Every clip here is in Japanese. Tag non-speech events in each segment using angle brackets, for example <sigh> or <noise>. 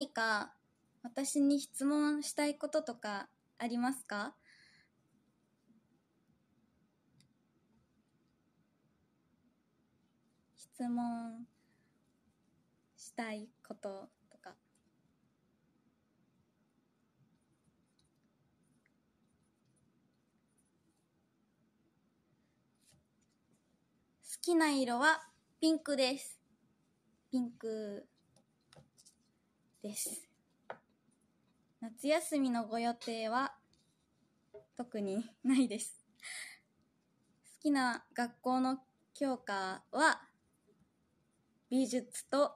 何か私に質問したいこととかありますか質問したいこととか好きな色はピンクですピンクです。夏休みのご予定は特にないです。好きな学校の教科は美術と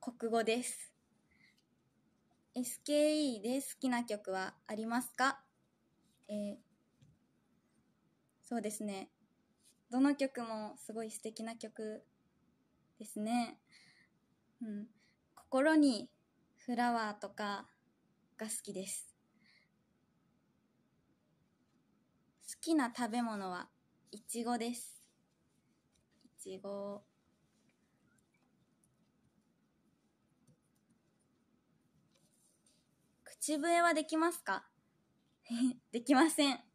国語です。SKE で好きな曲はありますかえー、そうですね。どの曲もすごい素敵な曲ですね。うん。心にフラワーとかが好きです。好きな食べ物は、いちごです。いちご。口笛はできますか <laughs> できません。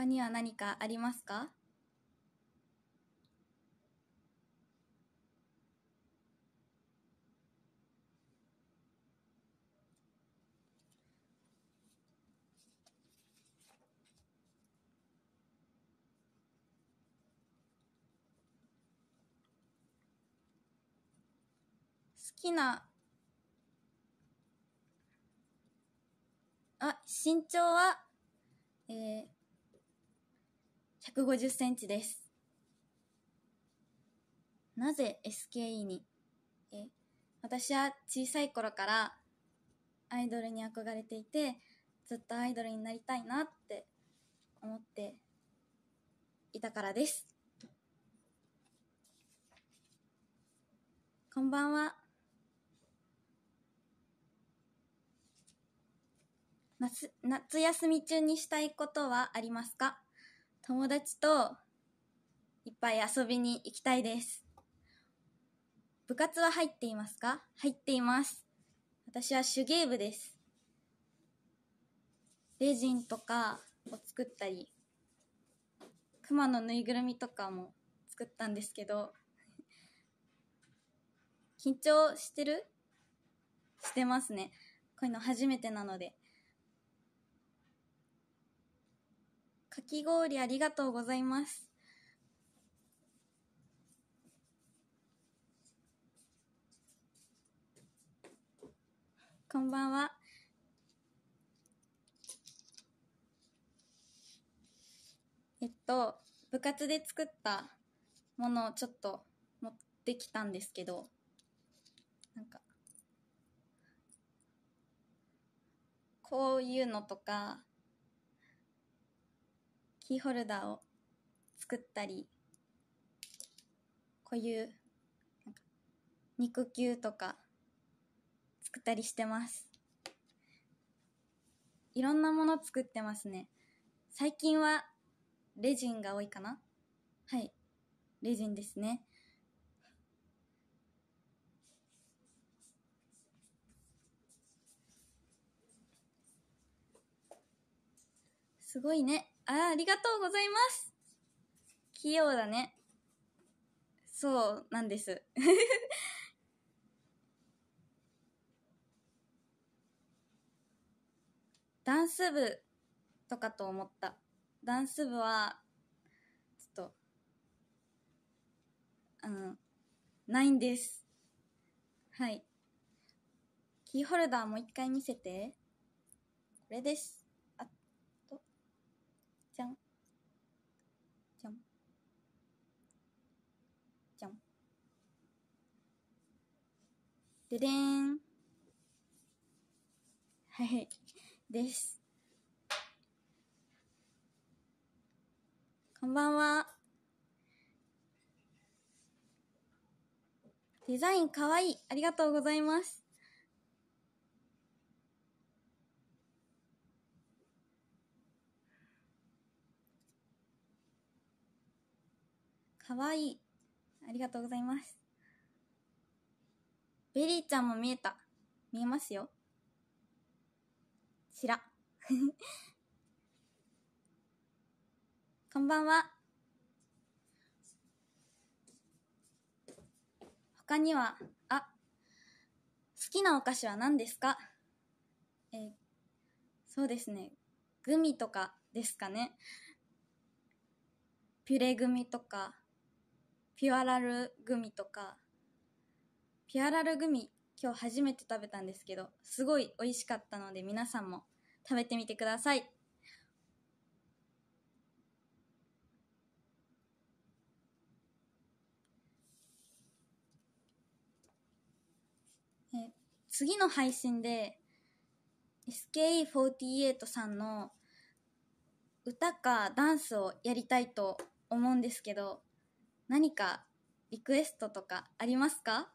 他には何かありますか？好きな、あ、身長は、えー、150センチです。なぜ SKE にえ私は小さい頃からアイドルに憧れていて、ずっとアイドルになりたいなって思っていたからです。こんばんは。夏夏休み中にしたいことはありますか友達といっぱい遊びに行きたいです。部活は入っていますか入っています。私は手芸部です。レジンとかを作ったり、クマのぬいぐるみとかも作ったんですけど、緊張してるしてますね。こういうの初めてなので。かき氷ありがとうございます。こんばんは。えっと、部活で作ったものをちょっと持ってきたんですけど、なんか、こういうのとか、キーホルダーを作ったり、こういう肉球とか作ったりしてます。いろんなもの作ってますね。最近はレジンが多いかなはい。レジンですね。すごいね。あありがとうございます。器用だね。そうなんです。<laughs> ダンス部とかと思った。ダンス部は、ちょっと、あの、ないんです。はい。キーホルダーもう一回見せて。これです。じゃんじゃんじゃんででんはいですこんばんはデザインかわいいありがとうございますかわいい。ありがとうございます。ベリーちゃんも見えた。見えますよ。しら。<laughs> こんばんは。他には、あ、好きなお菓子は何ですかえそうですね。グミとかですかね。ピュレグミとか、ピュアラルグミとかピュアラルグミ今日初めて食べたんですけどすごい美味しかったので皆さんも食べてみてくださいえ次の配信で SKE48 さんの歌かダンスをやりたいと思うんですけど何かリクエストとかありますか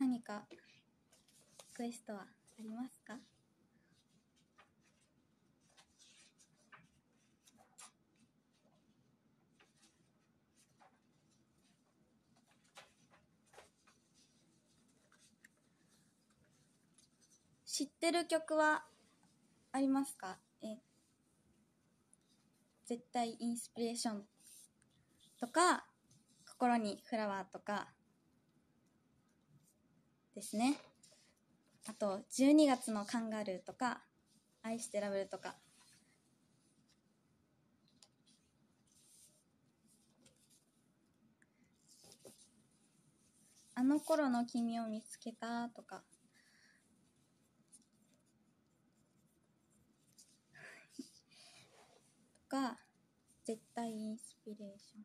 何かリクエストはありますか知ってる曲はありますかえ絶対インスピレーションとか心にフラワーとかですねあと12月のカンガルーとか愛してラブルとかあの頃の君を見つけたとかが絶対インスピレーション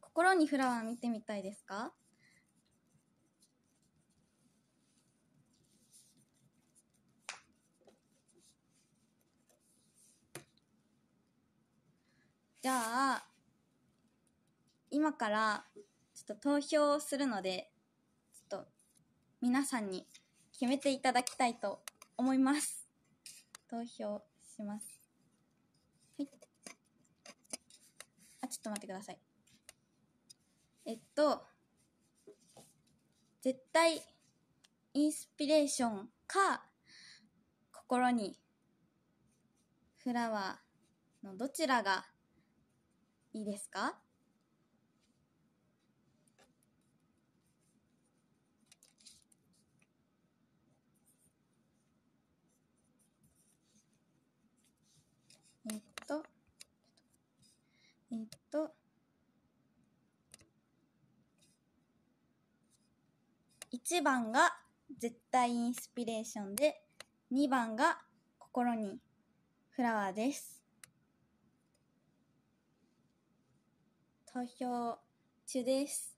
心にフラワー見てみたいですかじゃあ今からちょっと投票をするのでちょっと皆さんに決めていただきたいと思います投票します。はい。あ、ちょっと待ってください。えっと、絶対、インスピレーションか、心に、フラワーのどちらがいいですかと1番が絶対インスピレーションで2番が心にフラワーです投票中です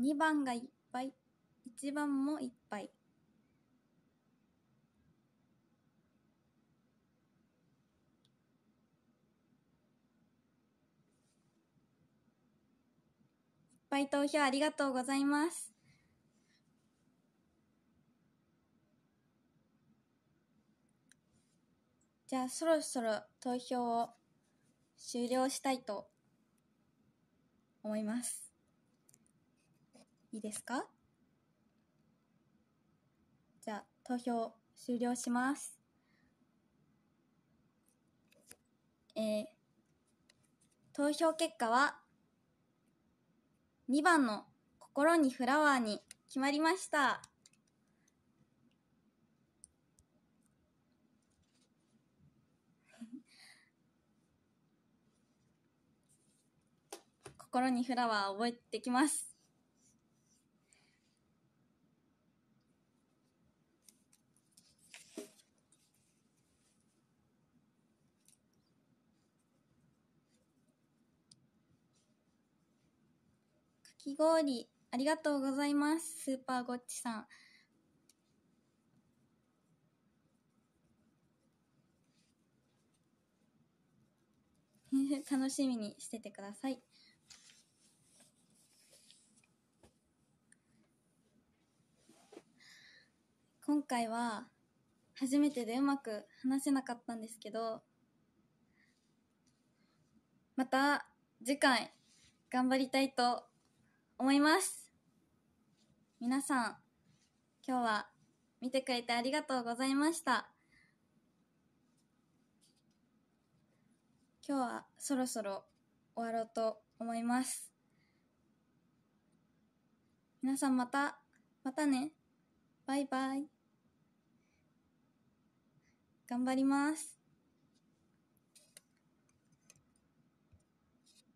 2番がぱい一番も一杯いっぱい投票ありがとうございます。じゃあそろそろ投票を終了したいと思います。いいですかじゃあ、投票終了します。えー、投票結果は、2番の心にフラワーに決まりました。<laughs> 心にフラワー覚えてきます。き氷、ありがとうございます。スーパーゴッチさん。<laughs> 楽しみにしててください。今回は初めてでうまく話せなかったんですけど、また次回頑張りたいと思います。皆さん、今日は見てくれてありがとうございました。今日はそろそろ終わろうと思います。皆さんまた、またね。バイバイ。頑張ります。